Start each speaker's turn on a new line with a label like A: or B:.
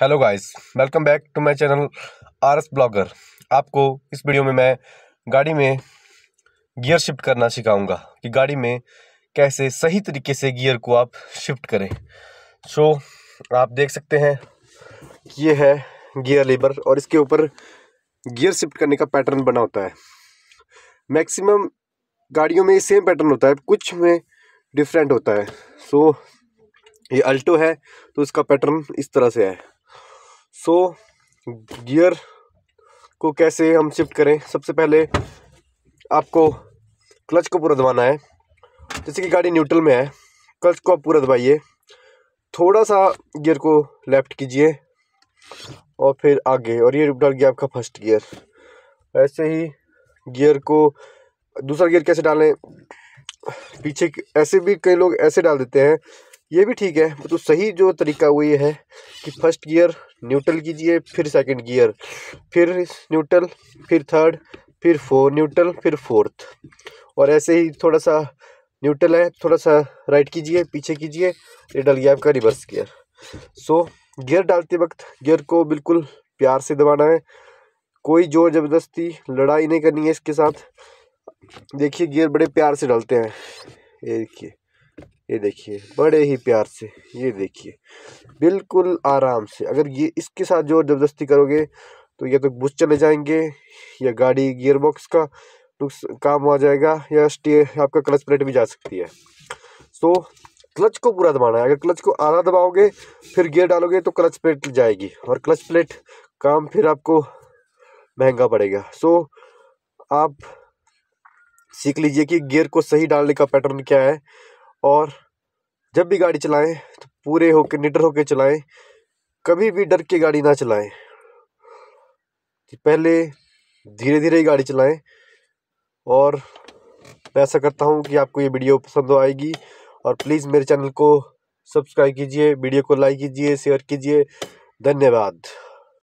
A: hello guys welcome back to my channel RS blogger आपको इस video में मैं गाड़ी में गियर शिफ्ट करना सिखाऊंगा कि गाड़ी में कैसे सही तरीके से गियर को आप शिफ्ट करें सो so, आप देख सकते हैं ये है गियर लेबर और इसके ऊपर गियर शिफ्ट करने का पैटर्न बना होता है मैक्सिमम गाड़ियों में सेम पैटर्न होता है कुछ में डिफरेंट होता है सो so, ये अल्टो है तो इसका पैटर्न इस तरह से है सो गियर को कैसे हम शिफ्ट करें सबसे पहले आपको क्लच को पूरा दबाना है जैसे कि गाड़ी न्यूट्रल में है क्लच को आप पूरा दबाइए थोड़ा सा गियर को लेफ्ट कीजिए और फिर आगे और ये डाल गया आपका फर्स्ट गियर ऐसे ही गियर को दूसरा गियर कैसे डालें पीछे ऐसे भी कई लोग ऐसे डाल देते हैं ये भी ठीक है तो सही जो तरीका वो ये है कि फर्स्ट गियर न्यूट्रल कीजिए फिर सेकंड गियर फिर न्यूट्रल फिर थर्ड फिर फोर न्यूट्रल फिर फोर्थ और ऐसे ही थोड़ा सा न्यूट्रल है थोड़ा सा राइट कीजिए पीछे कीजिए ये डल गया आपका रिवर्स गियर सो गियर डालते वक्त गियर को बिल्कुल प्यार से दबाना है कोई जोर ज़बरदस्ती लड़ाई नहीं करनी है इसके साथ देखिए गियर बड़े प्यार से डालते हैं ये देखिए ये देखिए बड़े ही प्यार से ये देखिए बिल्कुल आराम से अगर ये इसके साथ जोर जबरदस्ती करोगे तो या तो बुश चले जाएंगे या गाड़ी गियर बॉक्स का काम आ जाएगा या स्टे आपका क्लच प्लेट भी जा सकती है सो क्लच को पूरा दबाना है अगर क्लच को आधा दबाओगे फिर गियर डालोगे तो क्लच प्लेट जाएगी और क्लच प्लेट काम फिर आपको महंगा पड़ेगा सो आप सीख लीजिए कि गियर को सही डालने का पैटर्न क्या है और जब भी गाड़ी चलाएँ तो पूरे होके निडर होके चलाएँ कभी भी डर के गाड़ी ना चलाएँ पहले धीरे धीरे ही गाड़ी चलाएँ और मैं ऐसा करता हूँ कि आपको ये वीडियो पसंद आएगी और प्लीज़ मेरे चैनल को सब्सक्राइब कीजिए वीडियो को लाइक कीजिए शेयर कीजिए धन्यवाद